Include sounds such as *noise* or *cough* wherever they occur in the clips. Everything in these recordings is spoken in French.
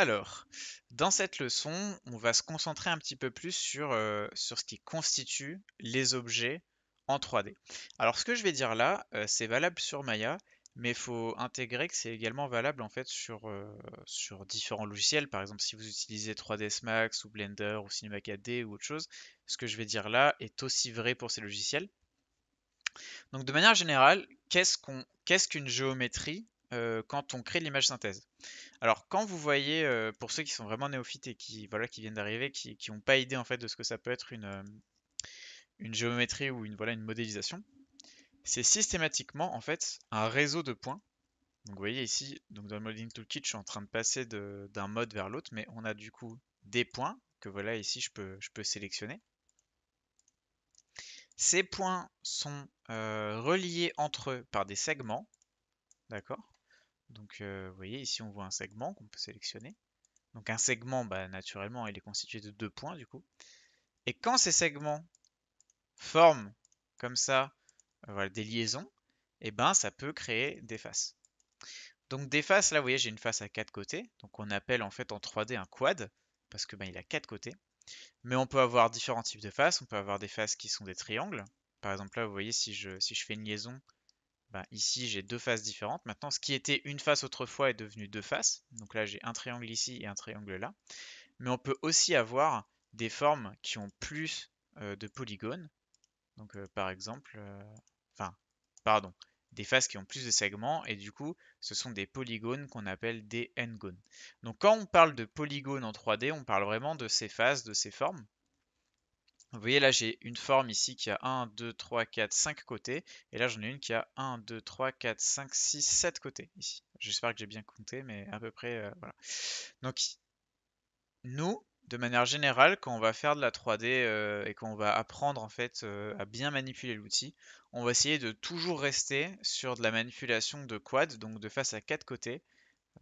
Alors, dans cette leçon, on va se concentrer un petit peu plus sur, euh, sur ce qui constitue les objets en 3D. Alors, ce que je vais dire là, euh, c'est valable sur Maya, mais il faut intégrer que c'est également valable en fait sur, euh, sur différents logiciels. Par exemple, si vous utilisez 3ds Max ou Blender ou Cinema 4D ou autre chose, ce que je vais dire là est aussi vrai pour ces logiciels. Donc, de manière générale, qu'est-ce qu'une géométrie euh, quand on crée l'image synthèse. Alors quand vous voyez, euh, pour ceux qui sont vraiment néophytes et qui, voilà, qui viennent d'arriver, qui n'ont pas idée en fait de ce que ça peut être une, euh, une géométrie ou une, voilà, une modélisation, c'est systématiquement en fait un réseau de points. Donc vous voyez ici, donc dans le modeling toolkit, je suis en train de passer d'un mode vers l'autre, mais on a du coup des points que voilà ici je peux, je peux sélectionner. Ces points sont reliés entre eux par des segments, d'accord donc euh, vous voyez, ici on voit un segment qu'on peut sélectionner. Donc un segment, bah, naturellement, il est constitué de deux points du coup. Et quand ces segments forment comme ça euh, des liaisons, et eh ben ça peut créer des faces. Donc des faces, là vous voyez j'ai une face à quatre côtés, donc on appelle en fait en 3D un quad, parce que ben, il a quatre côtés. Mais on peut avoir différents types de faces, on peut avoir des faces qui sont des triangles. Par exemple là vous voyez si je, si je fais une liaison, bah, ici j'ai deux faces différentes. Maintenant, ce qui était une face autrefois est devenu deux faces. Donc là, j'ai un triangle ici et un triangle là. Mais on peut aussi avoir des formes qui ont plus euh, de polygones. Donc euh, par exemple, euh, enfin, pardon, des faces qui ont plus de segments et du coup, ce sont des polygones qu'on appelle des n-gones. Donc quand on parle de polygones en 3D, on parle vraiment de ces faces, de ces formes. Vous voyez là, j'ai une forme ici qui a 1, 2, 3, 4, 5 côtés. Et là, j'en ai une qui a 1, 2, 3, 4, 5, 6, 7 côtés ici. J'espère que j'ai bien compté, mais à peu près, euh, voilà. Donc, nous, de manière générale, quand on va faire de la 3D euh, et qu'on va apprendre en fait euh, à bien manipuler l'outil, on va essayer de toujours rester sur de la manipulation de quad, donc de face à 4 côtés,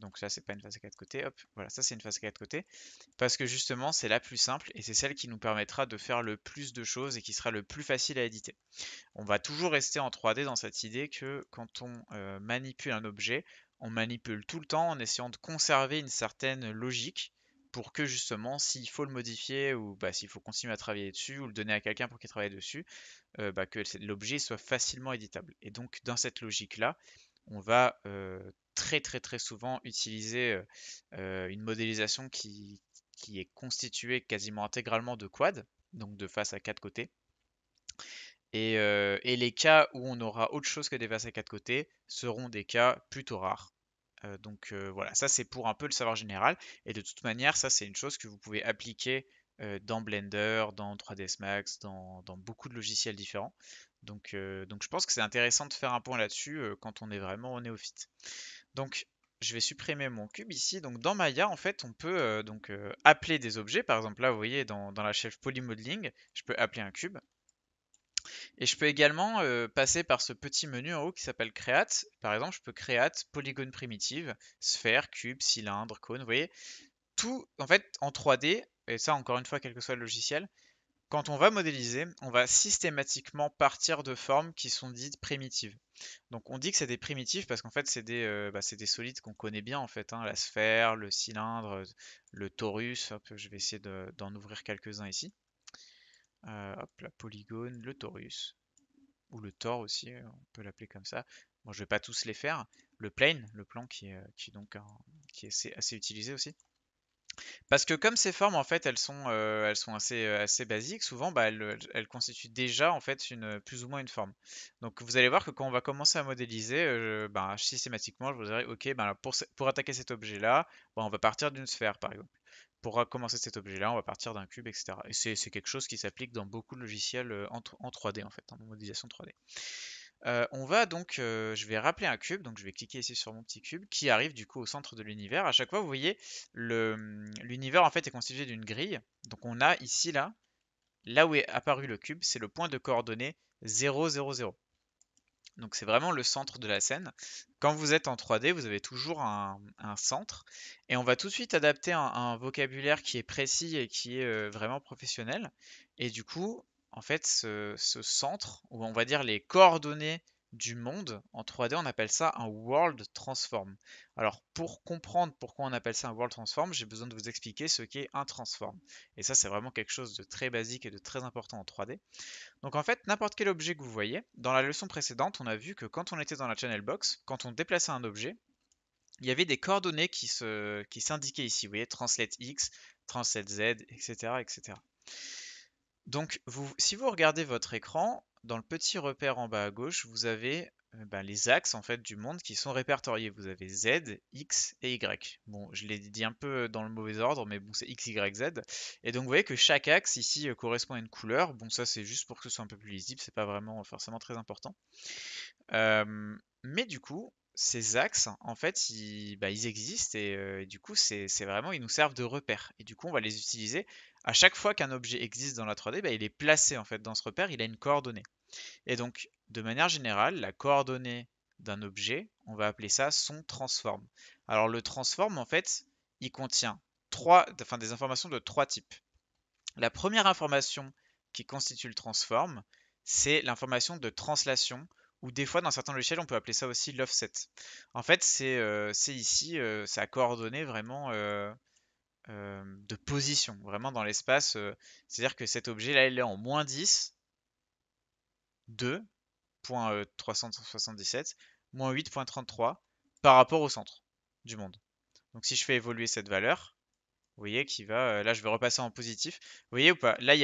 donc ça, c'est pas une face à quatre côtés. Hop, voilà, ça c'est une face à quatre côtés. Parce que justement, c'est la plus simple et c'est celle qui nous permettra de faire le plus de choses et qui sera le plus facile à éditer. On va toujours rester en 3D dans cette idée que quand on euh, manipule un objet, on manipule tout le temps en essayant de conserver une certaine logique pour que justement, s'il faut le modifier ou bah, s'il faut continuer à travailler dessus ou le donner à quelqu'un pour qu'il travaille dessus, euh, bah, que l'objet soit facilement éditable. Et donc, dans cette logique-là, on va euh, très très très souvent utiliser une modélisation qui, est constituée quasiment intégralement de quads, donc de face à quatre côtés. Et, les cas où on aura autre chose que des faces à quatre côtés seront des cas plutôt rares. donc voilà, ça c'est pour un peu le savoir général. Et de toute manière, ça c'est une chose que vous pouvez appliquer dans Blender, dans 3ds Max, dans, beaucoup de logiciels différents. Donc, donc, je pense que c'est intéressant de faire un point là-dessus quand on est vraiment néophyte. Donc, je vais supprimer mon cube ici. Donc, dans Maya, en fait, on peut euh, donc euh, appeler des objets. Par exemple, là, vous voyez, dans, la chef polymodeling, je peux appeler un cube. Et je peux également euh, passer par ce petit menu en haut qui s'appelle Create. Par exemple, je peux Create polygone primitive, sphère, cube, cylindre, cône, vous voyez. Tout, en fait, en 3D, et ça, encore une fois, quel que soit le logiciel, quand on va modéliser, on va systématiquement partir de formes qui sont dites primitives. Donc on dit que c'est des primitives parce qu'en fait c'est des, euh, bah, solides qu'on connaît bien en fait, hein, la sphère, le cylindre, le torus. je vais essayer d'en ouvrir quelques-uns ici. Euh, hop, la polygone, le torus, ou le tor aussi, euh, on peut l'appeler comme ça. Bon, je vais pas tous les faire. Le plane, le plan qui, qui donc qui est assez utilisé aussi. Parce que comme ces formes, en fait, elles sont, euh, elles sont assez, euh, basiques, souvent, bah, elles, constituent déjà, en fait, une, plus ou moins une forme. Donc, vous allez voir que quand on va commencer à modéliser, euh, bah, systématiquement, je vous dirai OK, ben, pour, attaquer cet objet-là, bah, on va partir d'une sphère, par exemple. Pour commencer cet objet-là, on va partir d'un cube, etc. Et c'est quelque chose qui s'applique dans beaucoup de logiciels en, en 3D, en fait, en modélisation 3D. Euh, on va donc, euh, je vais rappeler un cube, donc je vais cliquer ici sur mon petit cube, qui arrive du coup au centre de l'univers. À chaque fois, vous voyez, l'univers en fait est constitué d'une grille. Donc on a ici, là, là où est apparu le cube, c'est le point de coordonnées 0, 0, 0. Donc c'est vraiment le centre de la scène. Quand vous êtes en 3D, vous avez toujours un, centre. Et on va tout de suite adapter un, vocabulaire qui est précis et qui est euh, vraiment professionnel. Et du coup, en fait, ce, centre, ou on va dire les coordonnées du monde en 3D, on appelle ça un World Transform. Alors pour comprendre pourquoi on appelle ça un World Transform, j'ai besoin de vous expliquer ce qu'est un transform. Et ça c'est vraiment quelque chose de très basique et de très important en 3D. Donc en fait, n'importe quel objet que vous voyez, dans la leçon précédente, on a vu que quand on était dans la channel box, quand on déplaçait un objet, il y avait des coordonnées qui s'indiquaient qui ici, vous voyez, translate X, translate Z, etc. etc. Donc, vous, si vous regardez votre écran, dans le petit repère en bas à gauche, vous avez euh, ben, les axes en fait du monde qui sont répertoriés. Vous avez Z, X et Y. Bon, je l'ai dit un peu dans le mauvais ordre, mais bon, c'est X, Y, Z. Et donc, vous voyez que chaque axe ici euh, correspond à une couleur. Bon, ça, c'est juste pour que ce soit un peu plus lisible. C'est pas vraiment euh, forcément très important. mais du coup, ces axes, en fait, ils, ben, existent et, du coup, c'est vraiment, ils nous servent de repères. Et du coup, on va les utiliser à chaque fois qu'un objet existe dans la 3D, bah, il est placé en fait dans ce repère, il a une coordonnée. Et donc, de manière générale, la coordonnée d'un objet, on va appeler ça son transform. Alors le transform, en fait, il contient trois, enfin, des informations de trois types. La première information qui constitue le transform, c'est l'information de translation, ou des fois dans certains logiciels, on peut appeler ça aussi l'offset. En fait, c'est euh, ici, euh, ça coordonné vraiment euh, euh, de position, vraiment dans l'espace. Euh, c'est-à-dire que cet objet-là, il est en moins 10, 2.377, euh, moins 8.33 par rapport au centre du monde. Donc si je fais évoluer cette valeur, vous voyez qu'il va... là, je vais repasser en positif. Vous voyez ou pas Là,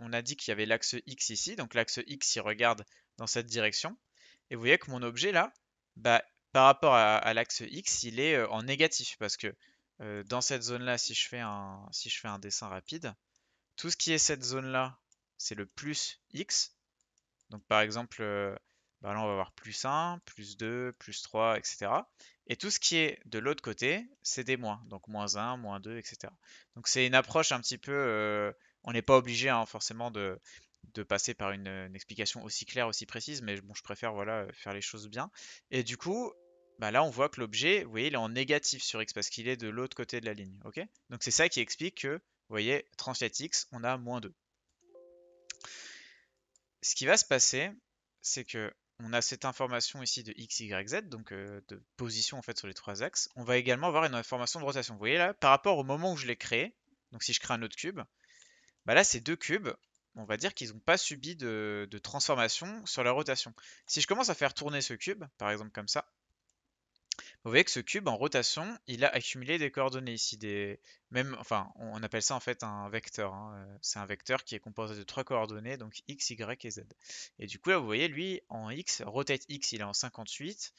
on a dit qu'il y avait l'axe X ici, donc l'axe X, il regarde dans cette direction. Et vous voyez que mon objet, là, bah, par rapport à l'axe X, il est en négatif, parce que euh, dans cette zone-là, si, je fais un, dessin rapide, tout ce qui est cette zone-là, c'est le plus x. Donc par exemple, euh, bah là on va avoir plus 1, plus 2, plus 3, etc. Et tout ce qui est de l'autre côté, c'est des moins. Donc moins 1, moins 2, etc. Donc c'est une approche un petit peu... Euh, on n'est pas obligé hein, forcément de, passer par une, une, explication aussi claire, aussi précise, mais bon, je préfère voilà, faire les choses bien. Et du coup, bah, là on voit que l'objet, vous voyez, il est en négatif sur x parce qu'il est de l'autre côté de la ligne. Donc c'est ça qui explique que, vous voyez, translate x, on a moins 2. Ce qui va se passer, c'est que on a cette information ici de x, y, z, donc euh, de position en fait sur les trois axes. On va également avoir une information de rotation. Vous voyez là, par rapport au moment où je l'ai créé, donc si je crée un autre cube, bah, là ces deux cubes, on va dire qu'ils n'ont pas subi de transformation sur la rotation. Si je commence à faire tourner ce cube, par exemple comme ça, vous voyez que ce cube en rotation, il a accumulé des coordonnées ici, des même, enfin, on appelle ça en fait un vecteur. Hein, euh, c'est un vecteur qui est composé de trois coordonnées, donc x, y et z. Et du coup là, vous voyez, lui en x, rotate x, il est en 58,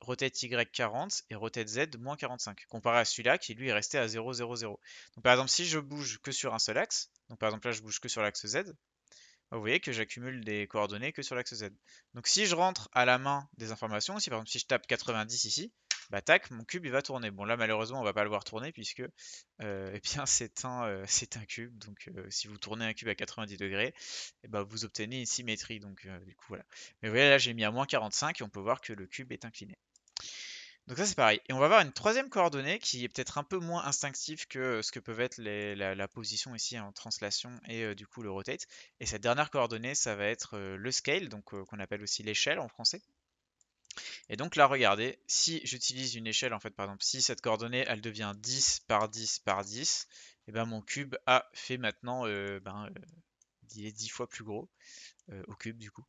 rotate y 40 et rotate z moins 45, comparé à celui-là qui lui est resté à 0, 0, 0. Donc par exemple, si je bouge que sur un seul axe, donc par exemple là je bouge que sur l'axe z, bah, vous voyez que j'accumule des coordonnées que sur l'axe Z. Donc si je rentre à la main des informations, si par exemple si je tape 90 ici, bah tac, mon cube il va tourner. Bon là malheureusement on va pas le voir tourner puisque euh, *laughs* eh bien c'est un, euh, c'est un cube. Donc euh, si vous tournez un cube à 90 degrés, eh ben, vous obtenez une symétrie. Donc du coup voilà. Mais vous voyez là j'ai mis à moins 45 et on peut voir que le cube est incliné. Donc ça c'est pareil. Et on va voir une troisième coordonnée qui est peut-être un peu moins instinctive que ce que peuvent être la, position ici en translation et du coup le rotate. Et cette dernière coordonnée ça va être le scale, donc qu'on appelle aussi l'échelle en français. Et donc là, regardez, si j'utilise une échelle, en fait, par exemple, si cette coordonnée, elle devient 10 par 10 par 10, et eh ben mon cube a fait maintenant euh, ben, euh, il est 10 fois plus gros, euh, au cube du coup.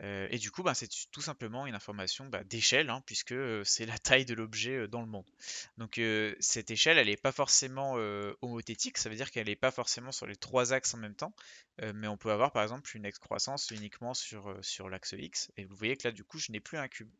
Euh, et du coup, bah, c'est tout simplement une information bah, d'échelle, hein, puisque euh, c'est la taille de l'objet dans le monde. Donc cette échelle, elle n'est pas forcément homothétique, ça veut dire qu'elle n'est pas forcément sur les trois axes en même temps, mais on peut avoir par exemple une excroissance uniquement sur, sur l'axe X, et vous voyez que là du coup, je n'ai plus un cube.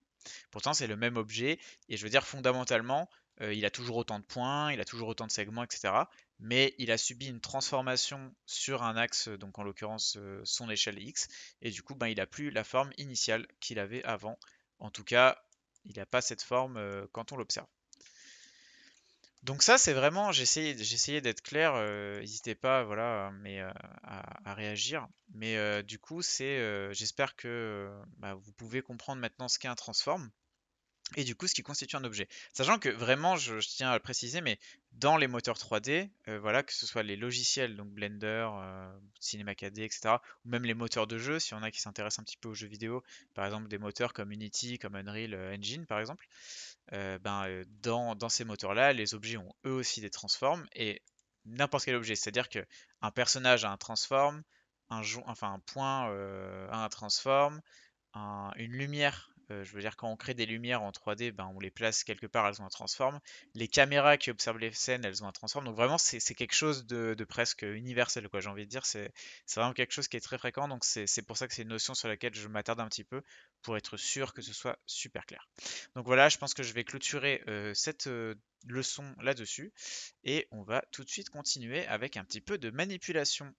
Pourtant, c'est le même objet, et je veux dire fondamentalement, il a toujours autant de points, il a toujours autant de segments, etc mais il a subi une transformation sur un axe, donc en l'occurrence euh, son échelle x, et du coup ben, il n'a plus la forme initiale qu'il avait avant. En tout cas, il n'a pas cette forme euh, quand on l'observe. Donc ça, c'est vraiment, j'essayais d'être clair, euh, n'hésitez pas voilà, mais, à, réagir. Mais du coup, c'est, j'espère que bah, vous pouvez comprendre maintenant ce qu'est un transforme et du coup ce qui constitue un objet. Sachant que vraiment, je, tiens à le préciser, mais dans les moteurs 3D, euh, voilà, que ce soit les logiciels, donc Blender, euh, Cinema 4D, etc., ou même les moteurs de jeu, si on a qui s'intéressent un petit peu aux jeux vidéo, par exemple des moteurs comme Unity, comme Unreal euh, Engine, par exemple, ben, dans, ces moteurs-là, les objets ont eux aussi des transforms, et n'importe quel objet, c'est-à-dire que un personnage a un transform, un, enfin, un point a un transform, une lumière euh, je veux dire, quand on crée des lumières en 3D, ben, on les place quelque part, elles ont un transforme. Les caméras qui observent les scènes, elles ont un transforme. Donc vraiment, c'est quelque chose de, presque universel, quoi, j'ai envie de dire. C'est vraiment quelque chose qui est très fréquent. Donc c'est pour ça que c'est une notion sur laquelle je m'attarde un petit peu pour être sûr que ce soit super clair. Donc voilà, je pense que je vais clôturer euh, cette euh, leçon là-dessus. Et on va tout de suite continuer avec un petit peu de manipulation.